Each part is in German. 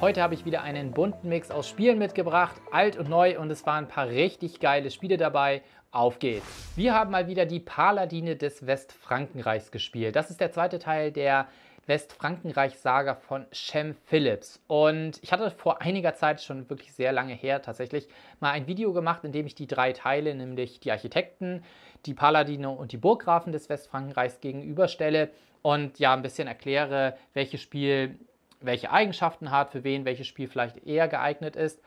Heute habe ich wieder einen bunten Mix aus Spielen mitgebracht, alt und neu und es waren ein paar richtig geile Spiele dabei. Auf geht's! Wir haben mal wieder die Paladine des Westfrankenreichs gespielt. Das ist der zweite Teil der Westfrankenreich-Saga von Shem Phillips. Und ich hatte vor einiger Zeit, schon wirklich sehr lange her tatsächlich, mal ein Video gemacht, in dem ich die drei Teile, nämlich die Architekten, die Paladine und die Burggrafen des Westfrankenreichs gegenüberstelle und ja ein bisschen erkläre, welches Spiel welche Eigenschaften hat, für wen welches Spiel vielleicht eher geeignet ist.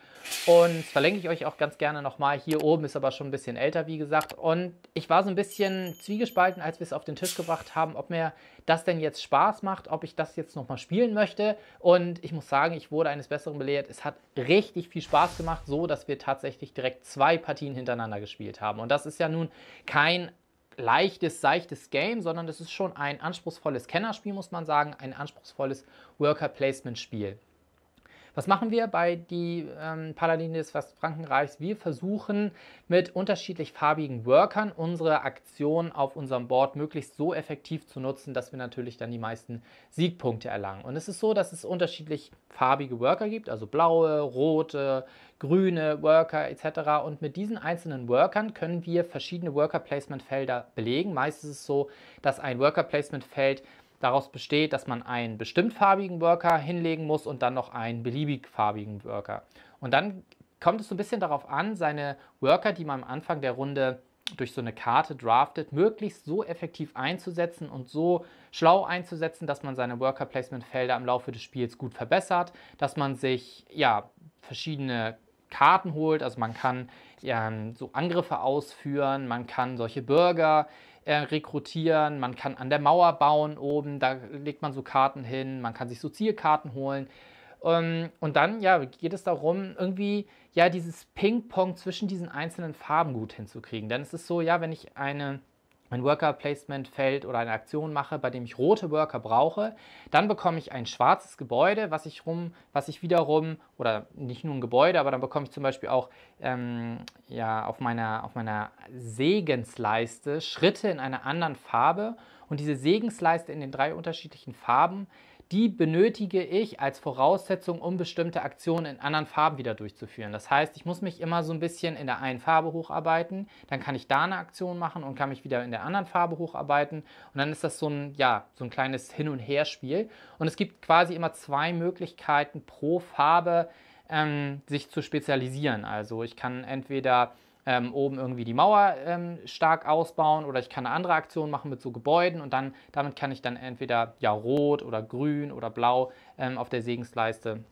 Und verlinke ich euch auch ganz gerne nochmal. Hier oben ist aber schon ein bisschen älter, wie gesagt. Und ich war so ein bisschen zwiegespalten, als wir es auf den Tisch gebracht haben, ob mir das denn jetzt Spaß macht, ob ich das jetzt nochmal spielen möchte. Und ich muss sagen, ich wurde eines Besseren belehrt. Es hat richtig viel Spaß gemacht, so dass wir tatsächlich direkt zwei Partien hintereinander gespielt haben. Und das ist ja nun kein leichtes, seichtes Game, sondern das ist schon ein anspruchsvolles Kennerspiel, muss man sagen, ein anspruchsvolles Worker-Placement-Spiel. Was machen wir bei die ähm, Paladine des Frankenreichs? Wir versuchen mit unterschiedlich farbigen Workern unsere Aktion auf unserem Board möglichst so effektiv zu nutzen, dass wir natürlich dann die meisten Siegpunkte erlangen. Und es ist so, dass es unterschiedlich farbige Worker gibt, also blaue, rote, grüne Worker etc. Und mit diesen einzelnen Workern können wir verschiedene Worker Placement Felder belegen. Meistens ist es so, dass ein Worker Placement Feld daraus besteht, dass man einen bestimmt farbigen Worker hinlegen muss und dann noch einen beliebig farbigen Worker. Und dann kommt es so ein bisschen darauf an, seine Worker, die man am Anfang der Runde durch so eine Karte draftet, möglichst so effektiv einzusetzen und so schlau einzusetzen, dass man seine Worker-Placement-Felder im Laufe des Spiels gut verbessert, dass man sich ja, verschiedene Karten holt, also man kann ja, ähm, so Angriffe ausführen, man kann solche Bürger äh, rekrutieren, man kann an der Mauer bauen oben, da legt man so Karten hin, man kann sich so Zielkarten holen. Um, ähm, und dann, ja, geht es darum, irgendwie, ja, dieses Ping-Pong zwischen diesen einzelnen Farben gut hinzukriegen. Denn es ist so, ja, wenn ich eine ein Worker Placement Feld oder eine Aktion mache, bei dem ich rote Worker brauche, dann bekomme ich ein schwarzes Gebäude, was ich rum, was ich wiederum, oder nicht nur ein Gebäude, aber dann bekomme ich zum Beispiel auch ähm, ja, auf, meiner, auf meiner Segensleiste Schritte in einer anderen Farbe. Und diese Segensleiste in den drei unterschiedlichen Farben die benötige ich als Voraussetzung, um bestimmte Aktionen in anderen Farben wieder durchzuführen. Das heißt, ich muss mich immer so ein bisschen in der einen Farbe hocharbeiten, dann kann ich da eine Aktion machen und kann mich wieder in der anderen Farbe hocharbeiten und dann ist das so ein, ja, so ein kleines Hin- und Her-Spiel. Und es gibt quasi immer zwei Möglichkeiten pro Farbe, ähm, sich zu spezialisieren. Also ich kann entweder ähm, oben irgendwie die Mauer ähm, stark ausbauen oder ich kann eine andere Aktion machen mit so Gebäuden und dann damit kann ich dann entweder ja rot oder grün oder blau ähm, auf der Segensleiste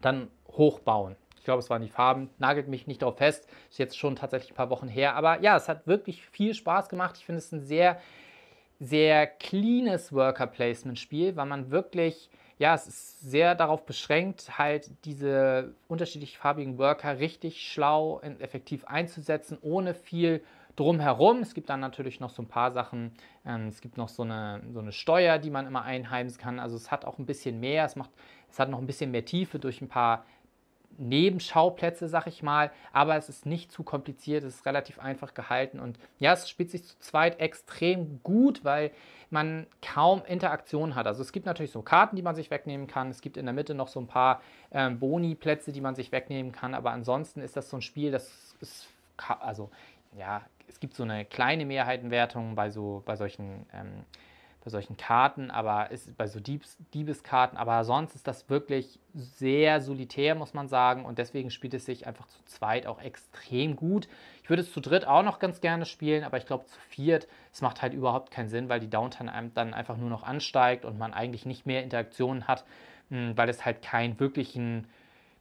dann hochbauen. Ich glaube, es waren die Farben. Nagelt mich nicht darauf fest. Ist jetzt schon tatsächlich ein paar Wochen her. Aber ja, es hat wirklich viel Spaß gemacht. Ich finde es ein sehr, sehr cleanes Worker-Placement-Spiel, weil man wirklich ja, es ist sehr darauf beschränkt, halt diese unterschiedlich farbigen Worker richtig schlau und effektiv einzusetzen, ohne viel drumherum. Es gibt dann natürlich noch so ein paar Sachen. Ähm, es gibt noch so eine, so eine Steuer, die man immer einheimsen kann. Also es hat auch ein bisschen mehr. Es, macht, es hat noch ein bisschen mehr Tiefe durch ein paar Nebenschauplätze, sag ich mal, aber es ist nicht zu kompliziert, es ist relativ einfach gehalten und ja, es spielt sich zu zweit extrem gut, weil man kaum Interaktion hat. Also es gibt natürlich so Karten, die man sich wegnehmen kann, es gibt in der Mitte noch so ein paar äh, Boni-Plätze, die man sich wegnehmen kann, aber ansonsten ist das so ein Spiel, das ist, also ja, es gibt so eine kleine Mehrheitenwertung bei, so, bei solchen ähm, bei solchen Karten, aber ist bei so Diebs, Diebeskarten, aber sonst ist das wirklich sehr solitär, muss man sagen, und deswegen spielt es sich einfach zu zweit auch extrem gut. Ich würde es zu dritt auch noch ganz gerne spielen, aber ich glaube zu viert, es macht halt überhaupt keinen Sinn, weil die Downtime einem dann einfach nur noch ansteigt und man eigentlich nicht mehr Interaktionen hat, hm, weil es halt keinen wirklichen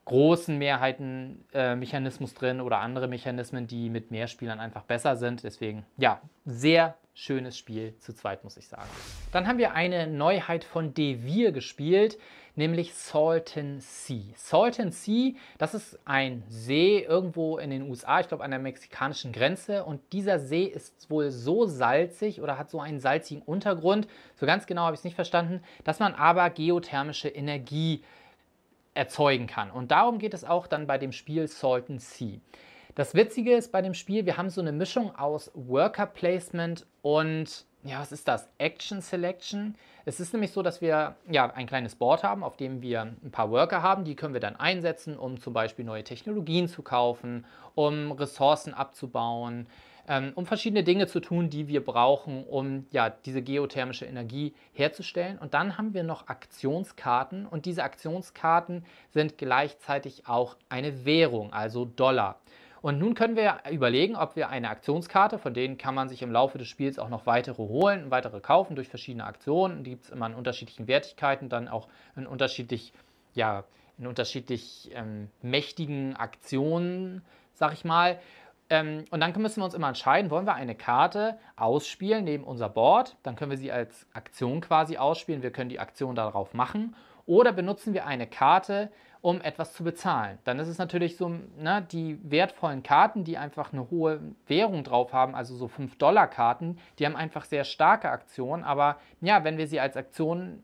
großen Mehrheitenmechanismus äh, drin oder andere Mechanismen, die mit mehr Spielern einfach besser sind. Deswegen, ja, sehr schönes Spiel zu zweit, muss ich sagen. Dann haben wir eine Neuheit von Devir gespielt, nämlich Salton Sea. Salton Sea, das ist ein See irgendwo in den USA, ich glaube an der mexikanischen Grenze. Und dieser See ist wohl so salzig oder hat so einen salzigen Untergrund, so ganz genau habe ich es nicht verstanden, dass man aber geothermische Energie äh, erzeugen kann. Und darum geht es auch dann bei dem Spiel Salt and Sea. Das Witzige ist bei dem Spiel, wir haben so eine Mischung aus Worker Placement und, ja, was ist das? Action Selection. Es ist nämlich so, dass wir ja ein kleines Board haben, auf dem wir ein paar Worker haben. Die können wir dann einsetzen, um zum Beispiel neue Technologien zu kaufen, um Ressourcen abzubauen, ähm, um verschiedene Dinge zu tun, die wir brauchen, um ja, diese geothermische Energie herzustellen. Und dann haben wir noch Aktionskarten und diese Aktionskarten sind gleichzeitig auch eine Währung, also Dollar. Und nun können wir überlegen, ob wir eine Aktionskarte, von denen kann man sich im Laufe des Spiels auch noch weitere holen, und weitere kaufen durch verschiedene Aktionen. Die gibt es immer in unterschiedlichen Wertigkeiten, dann auch in unterschiedlich, ja, in unterschiedlich ähm, mächtigen Aktionen, sag ich mal. Ähm, und dann müssen wir uns immer entscheiden, wollen wir eine Karte ausspielen neben unser Board, dann können wir sie als Aktion quasi ausspielen, wir können die Aktion darauf machen, oder benutzen wir eine Karte, um etwas zu bezahlen. Dann ist es natürlich so, ne, die wertvollen Karten, die einfach eine hohe Währung drauf haben, also so 5-Dollar-Karten, die haben einfach sehr starke Aktionen, aber ja, wenn wir sie als Aktion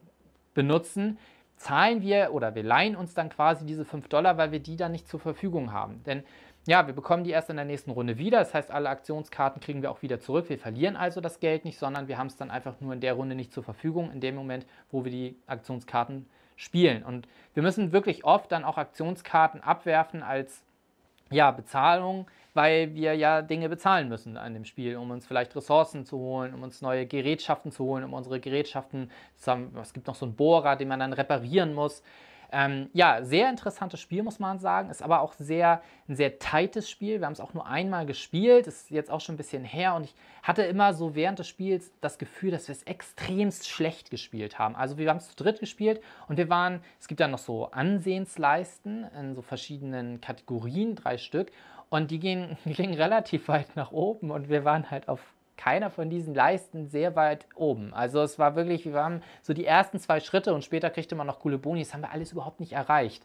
benutzen, zahlen wir oder wir leihen uns dann quasi diese 5 Dollar, weil wir die dann nicht zur Verfügung haben. Denn ja, wir bekommen die erst in der nächsten Runde wieder. Das heißt, alle Aktionskarten kriegen wir auch wieder zurück. Wir verlieren also das Geld nicht, sondern wir haben es dann einfach nur in der Runde nicht zur Verfügung, in dem Moment, wo wir die Aktionskarten spielen. Und wir müssen wirklich oft dann auch Aktionskarten abwerfen als ja, Bezahlung, weil wir ja Dinge bezahlen müssen an dem Spiel, um uns vielleicht Ressourcen zu holen, um uns neue Gerätschaften zu holen, um unsere Gerätschaften, haben, es gibt noch so einen Bohrer, den man dann reparieren muss. Ähm, ja, sehr interessantes Spiel, muss man sagen. Ist aber auch sehr, ein sehr tightes Spiel. Wir haben es auch nur einmal gespielt. Ist jetzt auch schon ein bisschen her. Und ich hatte immer so während des Spiels das Gefühl, dass wir es extremst schlecht gespielt haben. Also wir haben es zu dritt gespielt und wir waren, es gibt dann noch so Ansehensleisten in so verschiedenen Kategorien, drei Stück. Und die gehen, gingen relativ weit nach oben und wir waren halt auf keiner von diesen Leisten sehr weit oben. Also es war wirklich, wir haben so die ersten zwei Schritte und später kriegte man noch coole Boni. Das haben wir alles überhaupt nicht erreicht.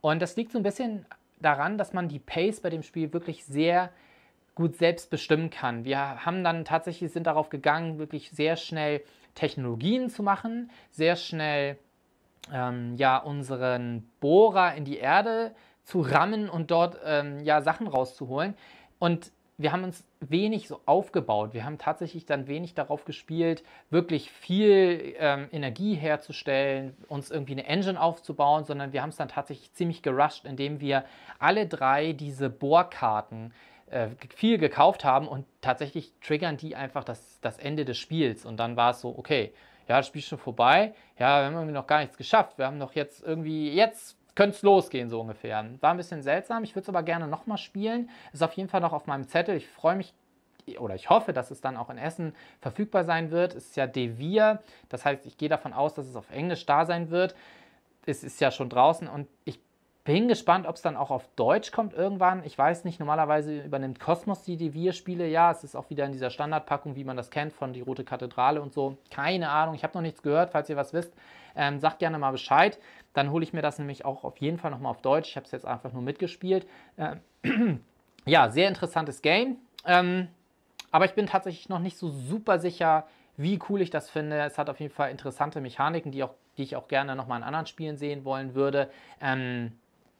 Und das liegt so ein bisschen daran, dass man die Pace bei dem Spiel wirklich sehr gut selbst bestimmen kann. Wir haben dann tatsächlich sind darauf gegangen, wirklich sehr schnell Technologien zu machen, sehr schnell ähm, ja unseren Bohrer in die Erde zu rammen und dort ähm, ja Sachen rauszuholen. Und wir haben uns wenig so aufgebaut. Wir haben tatsächlich dann wenig darauf gespielt, wirklich viel ähm, Energie herzustellen, uns irgendwie eine Engine aufzubauen, sondern wir haben es dann tatsächlich ziemlich gerusht, indem wir alle drei diese Bohrkarten äh, viel gekauft haben und tatsächlich triggern die einfach das, das Ende des Spiels. Und dann war es so, okay, ja, das Spiel ist schon vorbei. Ja, wir haben noch gar nichts geschafft. Wir haben noch jetzt irgendwie, jetzt könnte es losgehen, so ungefähr. War ein bisschen seltsam, ich würde es aber gerne nochmal spielen. Ist auf jeden Fall noch auf meinem Zettel. Ich freue mich oder ich hoffe, dass es dann auch in Essen verfügbar sein wird. Es ist ja Devir, das heißt, ich gehe davon aus, dass es auf Englisch da sein wird. Es ist ja schon draußen und ich bin gespannt, ob es dann auch auf Deutsch kommt irgendwann. Ich weiß nicht, normalerweise übernimmt Kosmos die Devir-Spiele. Ja, es ist auch wieder in dieser Standardpackung, wie man das kennt, von Die Rote Kathedrale und so. Keine Ahnung, ich habe noch nichts gehört. Falls ihr was wisst, ähm, sagt gerne mal Bescheid. Dann hole ich mir das nämlich auch auf jeden Fall nochmal auf Deutsch. Ich habe es jetzt einfach nur mitgespielt. Ähm, ja, sehr interessantes Game. Ähm, aber ich bin tatsächlich noch nicht so super sicher, wie cool ich das finde. Es hat auf jeden Fall interessante Mechaniken, die, auch, die ich auch gerne nochmal in anderen Spielen sehen wollen würde. Ähm,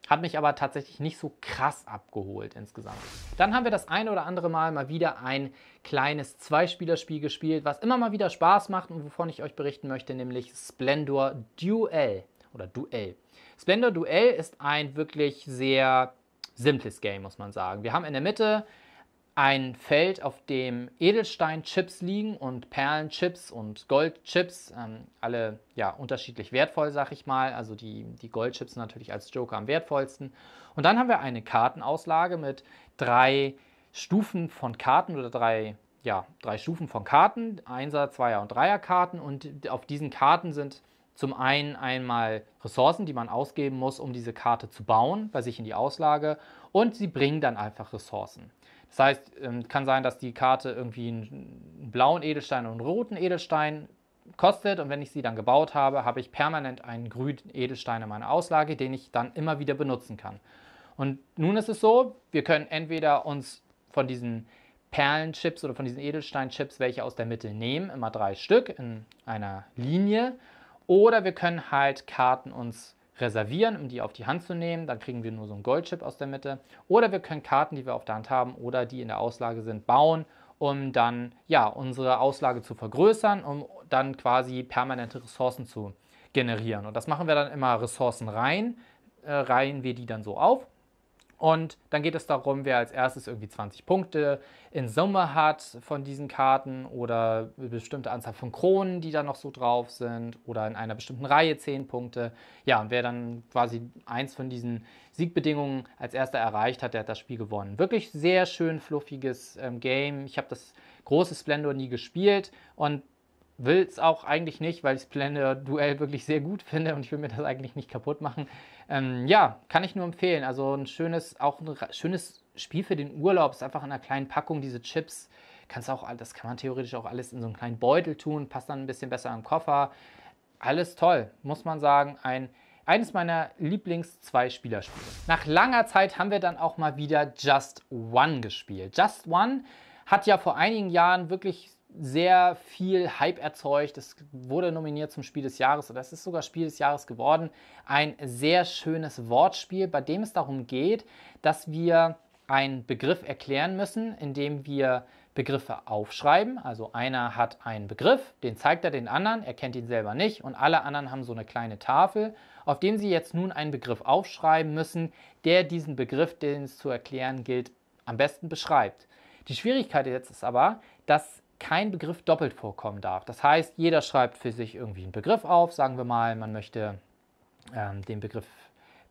hat mich aber tatsächlich nicht so krass abgeholt insgesamt. Dann haben wir das ein oder andere Mal mal wieder ein kleines Zweispielerspiel gespielt, was immer mal wieder Spaß macht und wovon ich euch berichten möchte, nämlich Splendor Duel oder Duell. Splendor Duell ist ein wirklich sehr simples Game, muss man sagen. Wir haben in der Mitte ein Feld, auf dem Edelsteinchips liegen und Perlenchips und Goldchips, ähm, alle ja unterschiedlich wertvoll, sag ich mal. Also die, die Goldchips natürlich als Joker am wertvollsten. Und dann haben wir eine Kartenauslage mit drei Stufen von Karten oder drei, ja, drei Stufen von Karten, Einser, Zweier und Karten. Und auf diesen Karten sind zum einen einmal Ressourcen, die man ausgeben muss, um diese Karte zu bauen, bei sich in die Auslage. Und sie bringen dann einfach Ressourcen. Das heißt, ähm, kann sein, dass die Karte irgendwie einen blauen Edelstein und einen roten Edelstein kostet und wenn ich sie dann gebaut habe, habe ich permanent einen grünen Edelstein in meiner Auslage, den ich dann immer wieder benutzen kann. Und nun ist es so, wir können entweder uns von diesen Perlenchips oder von diesen Edelsteinchips welche aus der Mitte nehmen, immer drei Stück in einer Linie, oder wir können halt Karten uns reservieren, um die auf die Hand zu nehmen. Dann kriegen wir nur so ein Goldchip aus der Mitte. Oder wir können Karten, die wir auf der Hand haben oder die in der Auslage sind, bauen, um dann ja, unsere Auslage zu vergrößern, um dann quasi permanente Ressourcen zu generieren. Und das machen wir dann immer Ressourcen rein, äh, reihen wir die dann so auf und dann geht es darum, wer als erstes irgendwie 20 Punkte in Summe hat von diesen Karten oder eine bestimmte Anzahl von Kronen, die da noch so drauf sind oder in einer bestimmten Reihe 10 Punkte. Ja, und wer dann quasi eins von diesen Siegbedingungen als erster erreicht hat, der hat das Spiel gewonnen. Wirklich sehr schön fluffiges ähm, Game. Ich habe das große Splendor nie gespielt und will es auch eigentlich nicht, weil ich Splendor Duell wirklich sehr gut finde und ich will mir das eigentlich nicht kaputt machen. Ähm, ja, kann ich nur empfehlen. Also ein schönes, auch ein schönes Spiel für den Urlaub. Ist einfach in einer kleinen Packung diese Chips. Kannst auch, das kann man theoretisch auch alles in so einen kleinen Beutel tun, passt dann ein bisschen besser im Koffer. Alles toll, muss man sagen. Ein eines meiner Lieblings-Zwei-Spieler-Spiele. Nach langer Zeit haben wir dann auch mal wieder Just One gespielt. Just One hat ja vor einigen Jahren wirklich sehr viel Hype erzeugt. Es wurde nominiert zum Spiel des Jahres oder es ist sogar Spiel des Jahres geworden. Ein sehr schönes Wortspiel, bei dem es darum geht, dass wir einen Begriff erklären müssen, indem wir Begriffe aufschreiben. Also einer hat einen Begriff, den zeigt er den anderen, er kennt ihn selber nicht und alle anderen haben so eine kleine Tafel, auf dem sie jetzt nun einen Begriff aufschreiben müssen, der diesen Begriff, den es zu erklären gilt, am besten beschreibt. Die Schwierigkeit jetzt ist aber, dass kein Begriff doppelt vorkommen darf. Das heißt, jeder schreibt für sich irgendwie einen Begriff auf. Sagen wir mal, man möchte ähm, den Begriff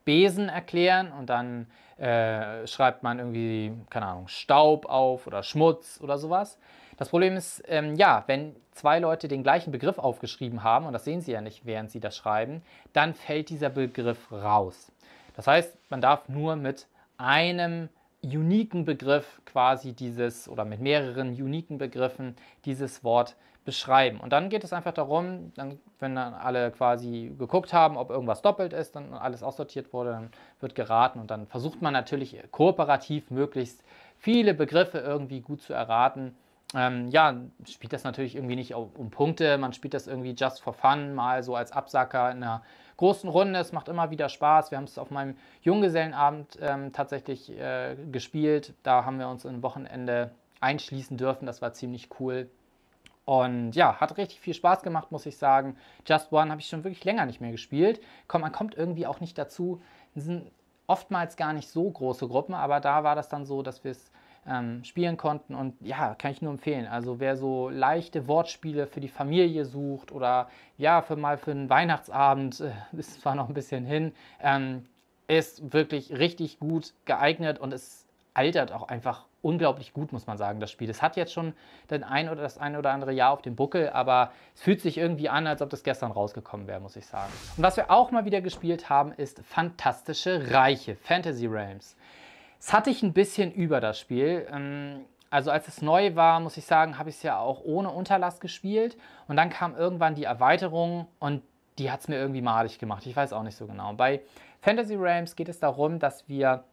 Besen erklären und dann äh, schreibt man irgendwie, keine Ahnung, Staub auf oder Schmutz oder sowas. Das Problem ist, ähm, ja, wenn zwei Leute den gleichen Begriff aufgeschrieben haben, und das sehen sie ja nicht, während sie das schreiben, dann fällt dieser Begriff raus. Das heißt, man darf nur mit einem uniken Begriff quasi dieses oder mit mehreren uniken Begriffen dieses Wort beschreiben. Und dann geht es einfach darum, dann, wenn dann alle quasi geguckt haben, ob irgendwas doppelt ist, dann alles aussortiert wurde, dann wird geraten und dann versucht man natürlich kooperativ möglichst viele Begriffe irgendwie gut zu erraten ähm, ja, spielt das natürlich irgendwie nicht um Punkte, man spielt das irgendwie just for fun, mal so als Absacker in einer großen Runde. Es macht immer wieder Spaß. Wir haben es auf meinem Junggesellenabend ähm, tatsächlich äh, gespielt. Da haben wir uns ein Wochenende einschließen dürfen. Das war ziemlich cool. Und ja, hat richtig viel Spaß gemacht, muss ich sagen. Just One habe ich schon wirklich länger nicht mehr gespielt. Komm, man kommt irgendwie auch nicht dazu. Es sind oftmals gar nicht so große Gruppen, aber da war das dann so, dass wir es ähm, spielen konnten. Und ja, kann ich nur empfehlen. Also wer so leichte Wortspiele für die Familie sucht oder ja, für mal für einen Weihnachtsabend, äh, ist zwar noch ein bisschen hin, ähm, ist wirklich richtig gut geeignet und es altert auch einfach unglaublich gut, muss man sagen, das Spiel. Es hat jetzt schon den ein oder das ein oder andere Jahr auf dem Buckel, aber es fühlt sich irgendwie an, als ob das gestern rausgekommen wäre, muss ich sagen. Und was wir auch mal wieder gespielt haben, ist Fantastische Reiche, Fantasy Realms. Das hatte ich ein bisschen über das Spiel. Ähm, also als es neu war, muss ich sagen, habe ich es ja auch ohne Unterlass gespielt. Und dann kam irgendwann die Erweiterung und die hat es mir irgendwie madig gemacht. Ich weiß auch nicht so genau. Bei Fantasy Realms geht es darum, dass wir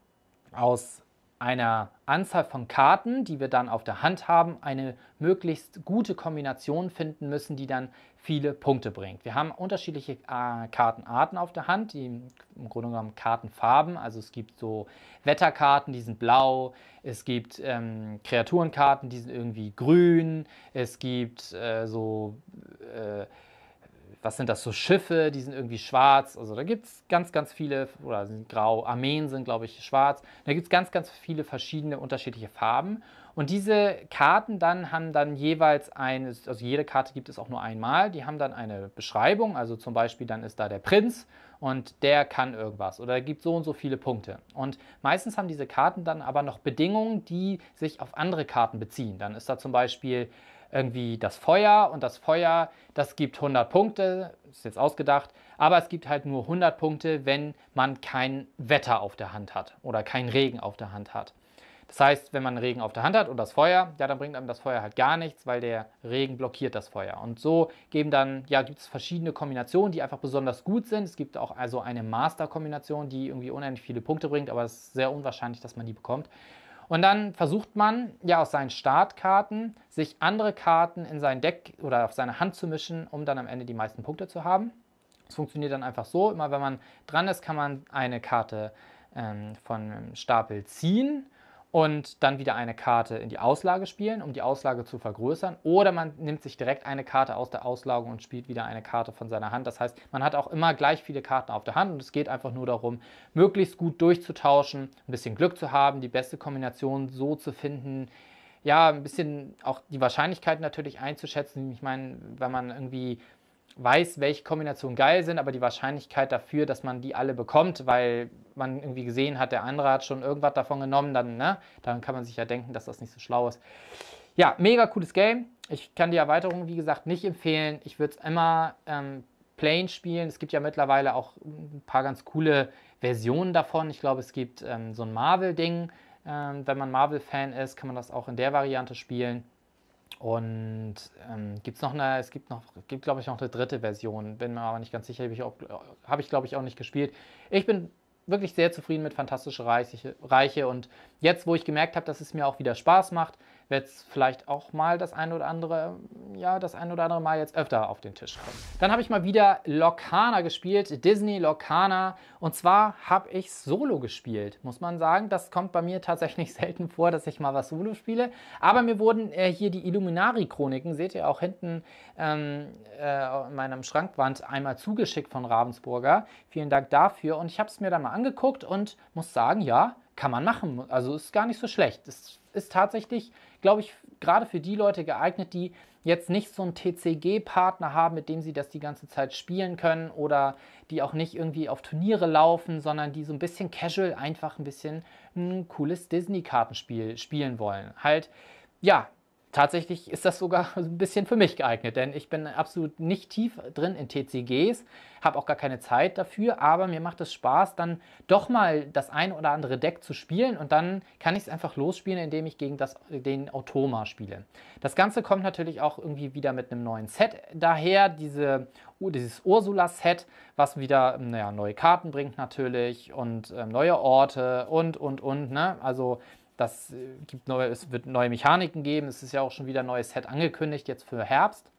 aus einer Anzahl von Karten, die wir dann auf der Hand haben, eine möglichst gute Kombination finden müssen, die dann viele Punkte bringt. Wir haben unterschiedliche äh, Kartenarten auf der Hand, die im Grunde genommen Kartenfarben, also es gibt so Wetterkarten, die sind blau, es gibt ähm, Kreaturenkarten, die sind irgendwie grün, es gibt äh, so... Äh, was sind das so Schiffe, die sind irgendwie schwarz. Also da gibt es ganz, ganz viele, oder sind grau, Armeen sind, glaube ich, schwarz. Da gibt es ganz, ganz viele verschiedene unterschiedliche Farben. Und diese Karten dann haben dann jeweils eine, also jede Karte gibt es auch nur einmal, die haben dann eine Beschreibung. Also zum Beispiel dann ist da der Prinz und der kann irgendwas oder gibt so und so viele Punkte. Und meistens haben diese Karten dann aber noch Bedingungen, die sich auf andere Karten beziehen. Dann ist da zum Beispiel irgendwie das Feuer und das Feuer, das gibt 100 Punkte, ist jetzt ausgedacht, aber es gibt halt nur 100 Punkte, wenn man kein Wetter auf der Hand hat oder kein Regen auf der Hand hat. Das heißt, wenn man Regen auf der Hand hat und das Feuer, ja, dann bringt einem das Feuer halt gar nichts, weil der Regen blockiert das Feuer. Und so geben dann, ja, gibt es verschiedene Kombinationen, die einfach besonders gut sind. Es gibt auch also eine Master-Kombination, die irgendwie unendlich viele Punkte bringt, aber es ist sehr unwahrscheinlich, dass man die bekommt. Und dann versucht man ja aus seinen Startkarten sich andere Karten in sein Deck oder auf seine Hand zu mischen, um dann am Ende die meisten Punkte zu haben. Es funktioniert dann einfach so, immer wenn man dran ist, kann man eine Karte ähm, von Stapel ziehen und dann wieder eine Karte in die Auslage spielen, um die Auslage zu vergrößern. Oder man nimmt sich direkt eine Karte aus der Auslage und spielt wieder eine Karte von seiner Hand. Das heißt, man hat auch immer gleich viele Karten auf der Hand und es geht einfach nur darum, möglichst gut durchzutauschen, ein bisschen Glück zu haben, die beste Kombination so zu finden. Ja, ein bisschen auch die Wahrscheinlichkeit natürlich einzuschätzen. Ich meine, wenn man irgendwie weiß, welche Kombinationen geil sind, aber die Wahrscheinlichkeit dafür, dass man die alle bekommt, weil man irgendwie gesehen hat, der andere hat schon irgendwas davon genommen, dann, ne, dann kann man sich ja denken, dass das nicht so schlau ist. Ja, mega cooles Game. Ich kann die Erweiterung, wie gesagt, nicht empfehlen. Ich würde es immer ähm, plain spielen. Es gibt ja mittlerweile auch ein paar ganz coole Versionen davon. Ich glaube, es gibt ähm, so ein Marvel-Ding. Ähm, wenn man Marvel-Fan ist, kann man das auch in der Variante spielen. Und ähm, gibt's noch eine, es gibt noch, gibt glaube ich noch eine dritte Version, bin mir aber nicht ganz sicher, habe ich, hab ich glaube ich auch nicht gespielt. Ich bin wirklich sehr zufrieden mit Fantastische Reiche, Reiche und jetzt, wo ich gemerkt habe, dass es mir auch wieder Spaß macht, wird es vielleicht auch mal das ein oder andere, ja, das ein oder andere Mal jetzt öfter auf den Tisch kommen. Dann habe ich mal wieder Locana gespielt, Disney Locana. Und zwar habe ich Solo gespielt, muss man sagen. Das kommt bei mir tatsächlich selten vor, dass ich mal was Solo spiele. Aber mir wurden äh, hier die Illuminari-Chroniken, seht ihr auch hinten ähm, äh, in meinem Schrankwand, einmal zugeschickt von Ravensburger. Vielen Dank dafür. Und ich habe es mir dann mal angeguckt und muss sagen, ja, kann man machen. Also ist gar nicht so schlecht. Es ist tatsächlich glaube ich, gerade für die Leute geeignet, die jetzt nicht so einen TCG-Partner haben, mit dem sie das die ganze Zeit spielen können oder die auch nicht irgendwie auf Turniere laufen, sondern die so ein bisschen casual einfach ein bisschen ein cooles Disney-Kartenspiel spielen wollen. Halt, ja, tatsächlich ist das sogar ein bisschen für mich geeignet, denn ich bin absolut nicht tief drin in TCGs, habe auch gar keine Zeit dafür, aber mir macht es Spaß, dann doch mal das ein oder andere Deck zu spielen und dann kann ich es einfach losspielen, indem ich gegen das, den Automa spiele. Das Ganze kommt natürlich auch irgendwie wieder mit einem neuen Set daher, diese, dieses Ursula-Set, was wieder ähm, naja, neue Karten bringt natürlich und äh, neue Orte und, und, und. Ne? Also das äh, gibt neue, es wird neue Mechaniken geben. Es ist ja auch schon wieder ein neues Set angekündigt, jetzt für Herbst.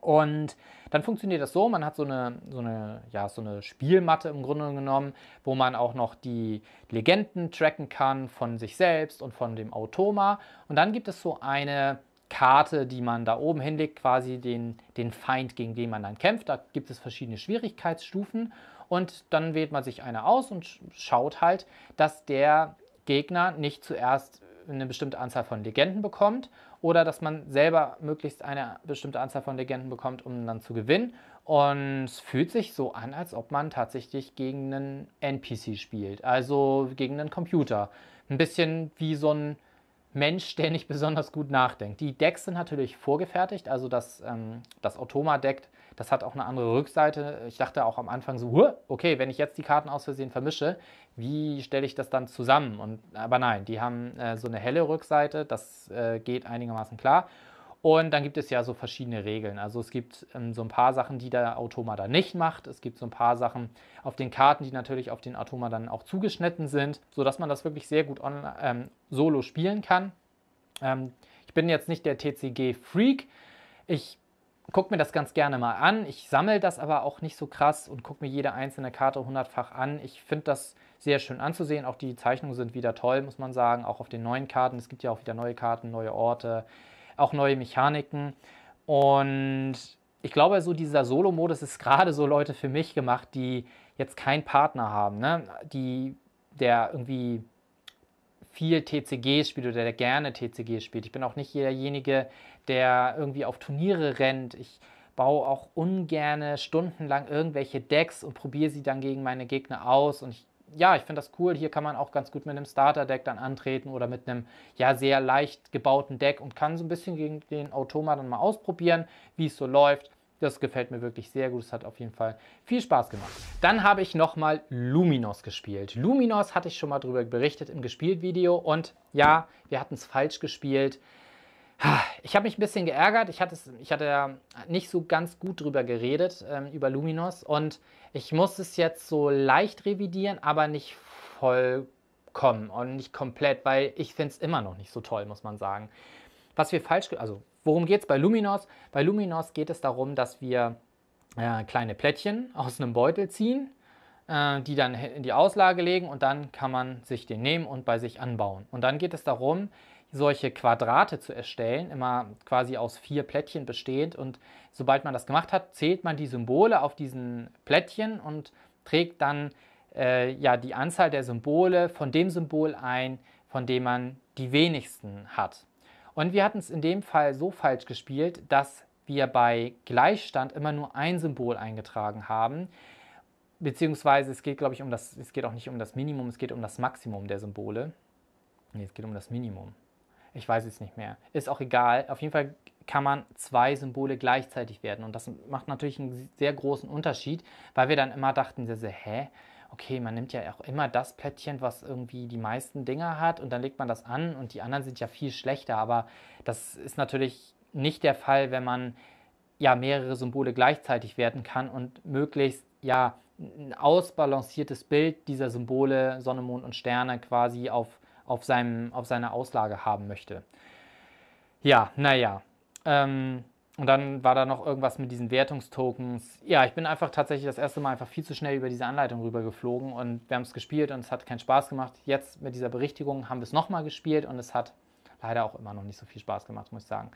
Und dann funktioniert das so, man hat so eine, so eine, ja, so eine Spielmatte im Grunde genommen, wo man auch noch die Legenden tracken kann von sich selbst und von dem Automa. Und dann gibt es so eine Karte, die man da oben hinlegt, quasi den, den Feind, gegen den man dann kämpft. Da gibt es verschiedene Schwierigkeitsstufen und dann wählt man sich eine aus und schaut halt, dass der Gegner nicht zuerst eine bestimmte Anzahl von Legenden bekommt oder dass man selber möglichst eine bestimmte Anzahl von Legenden bekommt, um dann zu gewinnen. Und es fühlt sich so an, als ob man tatsächlich gegen einen NPC spielt, also gegen einen Computer. Ein bisschen wie so ein Mensch, der nicht besonders gut nachdenkt. Die Decks sind natürlich vorgefertigt, also das, ähm, das Automa-Deck das hat auch eine andere Rückseite. Ich dachte auch am Anfang so, okay, wenn ich jetzt die Karten aus Versehen vermische, wie stelle ich das dann zusammen? Und, aber nein, die haben äh, so eine helle Rückseite, das äh, geht einigermaßen klar. Und dann gibt es ja so verschiedene Regeln. Also es gibt ähm, so ein paar Sachen, die der Automa dann nicht macht. Es gibt so ein paar Sachen auf den Karten, die natürlich auf den Automa dann auch zugeschnitten sind, sodass man das wirklich sehr gut online, ähm, solo spielen kann. Ähm, ich bin jetzt nicht der TCG-Freak. Ich gucke mir das ganz gerne mal an. Ich sammle das aber auch nicht so krass und gucke mir jede einzelne Karte hundertfach an. Ich finde das sehr schön anzusehen. Auch die Zeichnungen sind wieder toll, muss man sagen. Auch auf den neuen Karten. Es gibt ja auch wieder neue Karten, neue Orte, auch neue Mechaniken. Und ich glaube, so dieser Solo-Modus ist gerade so Leute für mich gemacht, die jetzt keinen Partner haben, ne? die der irgendwie viel TCG spielt oder der gerne TCG spielt. Ich bin auch nicht jederjenige, der der irgendwie auf Turniere rennt. Ich baue auch ungerne stundenlang irgendwelche Decks und probiere sie dann gegen meine Gegner aus. Und ich, ja, ich finde das cool. Hier kann man auch ganz gut mit einem Starter-Deck dann antreten oder mit einem ja sehr leicht gebauten Deck und kann so ein bisschen gegen den Automa dann mal ausprobieren, wie es so läuft. Das gefällt mir wirklich sehr gut. Es hat auf jeden Fall viel Spaß gemacht. Dann habe ich nochmal Luminos gespielt. Luminos hatte ich schon mal drüber berichtet im Gespielt-Video. Und ja, wir hatten es falsch gespielt. Ich habe mich ein bisschen geärgert. Ich hatte, ich hatte ja nicht so ganz gut drüber geredet, ähm, über Luminos. Und ich muss es jetzt so leicht revidieren, aber nicht vollkommen und nicht komplett, weil ich finde es immer noch nicht so toll, muss man sagen. Was wir falsch, also worum geht es bei Luminos? Bei Luminos geht es darum, dass wir äh, kleine Plättchen aus einem Beutel ziehen, äh, die dann in die Auslage legen und dann kann man sich den nehmen und bei sich anbauen. Und dann geht es darum, solche Quadrate zu erstellen, immer quasi aus vier Plättchen bestehend. Und sobald man das gemacht hat, zählt man die Symbole auf diesen Plättchen und trägt dann äh, ja, die Anzahl der Symbole von dem Symbol ein, von dem man die wenigsten hat. Und wir hatten es in dem Fall so falsch gespielt, dass wir bei Gleichstand immer nur ein Symbol eingetragen haben. Beziehungsweise es geht, glaube ich, um das, es geht auch nicht um das Minimum, es geht um das Maximum der Symbole. Nee, es geht um das Minimum. Ich weiß es nicht mehr. Ist auch egal. Auf jeden Fall kann man zwei Symbole gleichzeitig werden. Und das macht natürlich einen sehr großen Unterschied, weil wir dann immer dachten, diese, hä? Okay, man nimmt ja auch immer das Plättchen, was irgendwie die meisten Dinger hat und dann legt man das an und die anderen sind ja viel schlechter. Aber das ist natürlich nicht der Fall, wenn man ja mehrere Symbole gleichzeitig werden kann und möglichst ja ein ausbalanciertes Bild dieser Symbole Sonne, Mond und Sterne quasi auf auf, seinem, auf seiner Auslage haben möchte. Ja, naja. Ähm, und dann war da noch irgendwas mit diesen Wertungstokens. Ja, ich bin einfach tatsächlich das erste Mal einfach viel zu schnell über diese Anleitung rübergeflogen und wir haben es gespielt und es hat keinen Spaß gemacht. Jetzt mit dieser Berichtigung haben wir es nochmal gespielt und es hat leider auch immer noch nicht so viel Spaß gemacht, muss ich sagen.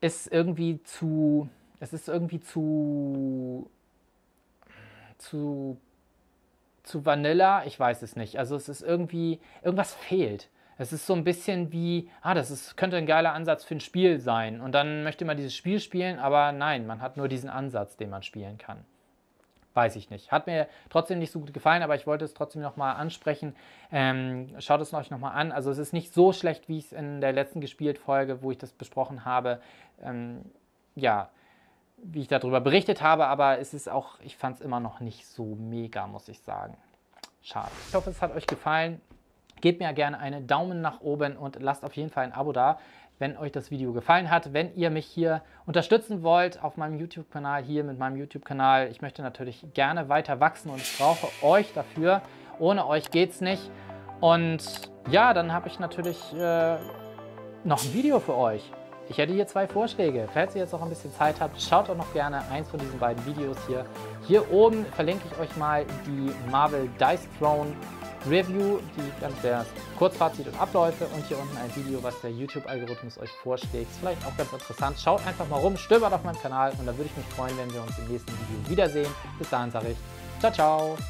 Ist irgendwie zu. Es ist irgendwie zu. zu zu Vanilla, ich weiß es nicht. Also es ist irgendwie, irgendwas fehlt. Es ist so ein bisschen wie, ah, das ist, könnte ein geiler Ansatz für ein Spiel sein. Und dann möchte man dieses Spiel spielen, aber nein, man hat nur diesen Ansatz, den man spielen kann. Weiß ich nicht. Hat mir trotzdem nicht so gut gefallen, aber ich wollte es trotzdem nochmal ansprechen. Ähm, schaut es euch nochmal an. Also es ist nicht so schlecht, wie ich es in der letzten gespielt Folge, wo ich das besprochen habe. Ähm, ja, wie ich darüber berichtet habe, aber es ist auch, ich fand es immer noch nicht so mega, muss ich sagen. Schade. Ich hoffe, es hat euch gefallen. Gebt mir gerne einen Daumen nach oben und lasst auf jeden Fall ein Abo da, wenn euch das Video gefallen hat. Wenn ihr mich hier unterstützen wollt auf meinem YouTube-Kanal, hier mit meinem YouTube-Kanal, ich möchte natürlich gerne weiter wachsen und ich brauche euch dafür. Ohne euch geht es nicht. Und ja, dann habe ich natürlich äh, noch ein Video für euch. Ich hätte hier zwei Vorschläge. Falls ihr jetzt noch ein bisschen Zeit habt, schaut auch noch gerne eins von diesen beiden Videos hier. Hier oben verlinke ich euch mal die Marvel Dice Throne Review, die ganz der Kurzfazit und Abläufe und hier unten ein Video, was der YouTube-Algorithmus euch vorschlägt. Ist vielleicht auch ganz interessant. Schaut einfach mal rum, stöbert auf meinem Kanal und da würde ich mich freuen, wenn wir uns im nächsten Video wiedersehen. Bis dahin sage ich, ciao, ciao!